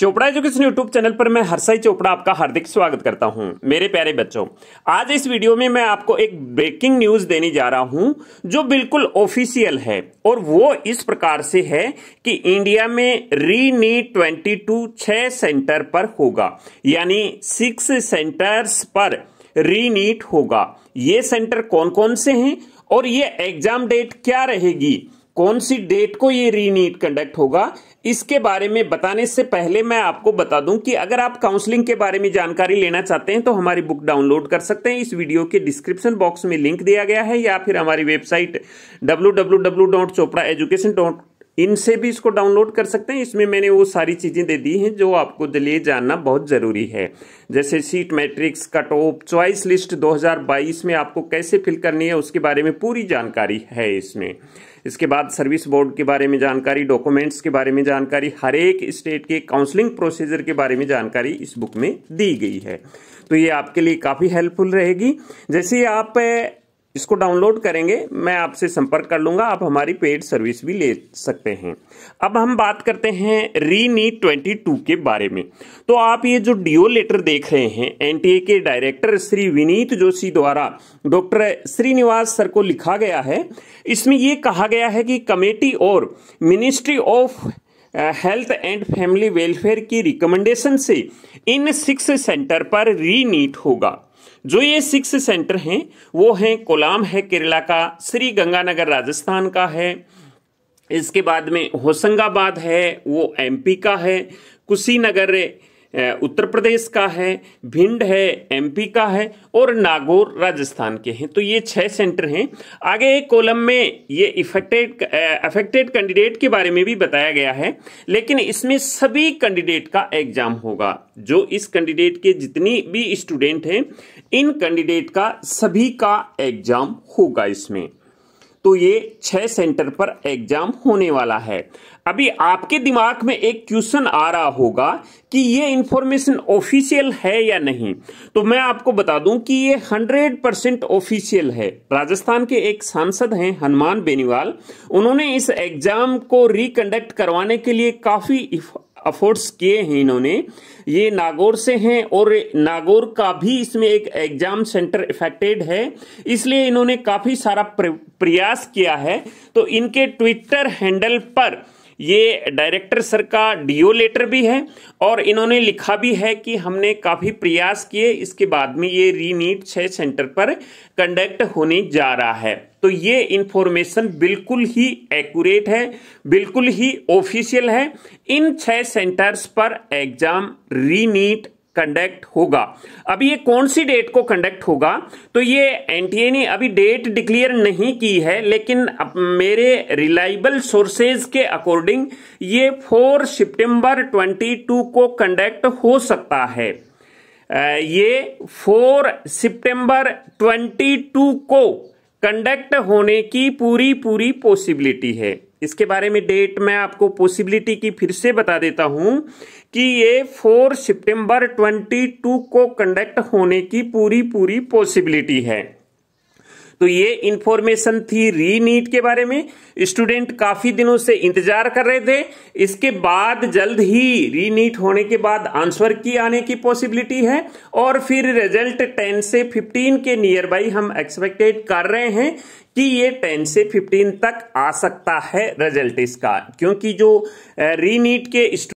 Chopra education YouTube channel पर मैं हरसाई चोपड़ा आपका हार्दिक स्वागत करता हूं मेरे प्यारे बच्चों आज इस वीडियो में मैं आपको एक ब्रेकिंग न्यूज देने जा रहा हूं जो बिल्कुल ऑफिशियल है और वो इस प्रकार से है कि इंडिया में रीनी ट्वेंटी टू छह सेंटर पर होगा यानी सिक्स सेंटर्स पर रीनीट होगा ये सेंटर कौन कौन से हैं और ये एग्जाम डेट क्या रहेगी कौन सी डेट को ये रीनीट कंडक्ट होगा इसके बारे में बताने से पहले मैं आपको बता दूं कि अगर आप काउंसलिंग के बारे में जानकारी लेना चाहते हैं तो हमारी बुक डाउनलोड कर सकते हैं इस वीडियो के डिस्क्रिप्शन बॉक्स में लिंक दिया गया है या फिर हमारी वेबसाइट डब्ल्यू इनसे भी इसको डाउनलोड कर सकते हैं इसमें मैंने वो सारी चीज़ें दे दी हैं जो आपको लिए जानना बहुत ज़रूरी है जैसे seat matrix cut off choice list 2022 में आपको कैसे फिल करनी है उसके बारे में पूरी जानकारी है इसमें इसके बाद सर्विस बोर्ड के बारे में जानकारी डॉक्यूमेंट्स के बारे में जानकारी हर एक स्टेट के काउंसलिंग प्रोसीजर के बारे में जानकारी इस बुक में दी गई है तो ये आपके लिए काफ़ी हेल्पफुल रहेगी जैसे आप इसको डाउनलोड करेंगे मैं आपसे संपर्क कर लूंगा आप हमारी पेड सर्विस भी ले सकते हैं अब हम बात करते हैं रीनी ट्वेंटी टू के बारे में तो आप ये जो डीओ लेटर देख रहे हैं एनटीए के डायरेक्टर श्री विनीत जोशी द्वारा डॉक्टर श्रीनिवास सर को लिखा गया है इसमें ये कहा गया है कि कमेटी और ministry of health and family welfare की रिकमेंडेशन से इन सिक्स सेंटर पर रीनीट होगा जो ये सिक्स सेंटर हैं वो हैं कोलाम है केरला का श्री गंगानगर राजस्थान का है इसके बाद में होशंगाबाद है वो एमपी का है कुशीनगर उत्तर प्रदेश का है भिंड है एमपी का है और नागौर राजस्थान के हैं तो ये छह सेंटर हैं आगे एक कॉलम में ये इफेक्टेड अफेक्टेड कैंडिडेट के बारे में भी बताया गया है लेकिन इसमें सभी कैंडिडेट का एग्जाम होगा जो इस कैंडिडेट के जितनी भी स्टूडेंट हैं इन कैंडिडेट का सभी का एग्जाम होगा इसमें तो ये छह सेंटर पर एग्जाम होने वाला है अभी आपके दिमाग में एक क्वेश्चन आ रहा होगा कि ये इंफॉर्मेशन ऑफिशियल है या नहीं तो मैं आपको बता दूं कि ये 100 परसेंट ऑफिशियल है राजस्थान के एक सांसद हैं हनुमान बेनीवाल उन्होंने इस एग्जाम को रिकंडक्ट करवाने के लिए काफ़ी अफोर्ड्स किए हैं इन्होंने ये नागौर से हैं और नागौर का भी इसमें एक एग्जाम सेंटर इफेक्टेड है इसलिए इन्होंने काफ़ी सारा प्रयास किया है तो इनके ट्विटर हैंडल पर ये डायरेक्टर सर का डीओ लेटर भी है और इन्होंने लिखा भी है कि हमने काफ़ी प्रयास किए इसके बाद में ये रीनीट छह सेंटर पर कंडक्ट होने जा रहा है तो ये इंफॉर्मेशन बिल्कुल ही एक्यूरेट है बिल्कुल ही ऑफिशियल है इन छह सेंटर्स पर एग्जाम रीनीट कंडक्ट होगा अब ये कौन सी डेट को कंडक्ट होगा तो ये एनटीए ने अभी डेट डिक्लेयर नहीं की है लेकिन अब मेरे रिलायबल सोर्सेज के अकॉर्डिंग ये 4 सितंबर 22 को कंडक्ट हो सकता है ये 4 सितंबर 22 को कंडक्ट होने की पूरी पूरी पॉसिबिलिटी है इसके बारे में डेट मैं आपको पॉसिबिलिटी की फिर से बता देता हूं कि ये 4 सितंबर 22 को कंडक्ट होने की पूरी पूरी पॉसिबिलिटी है तो ये इंफॉर्मेशन थी री नीट के बारे में स्टूडेंट काफी दिनों से इंतजार कर रहे थे इसके बाद जल्द ही री नीट होने के बाद आंसर की आने की पॉसिबिलिटी है और फिर रिजल्ट टेन से फिफ्टीन के नियर बाई हम एक्सपेक्टेड कर रहे हैं कि ये 10 से 15 तक आ सकता है रिजल्ट इसका क्योंकि जो रीनीट के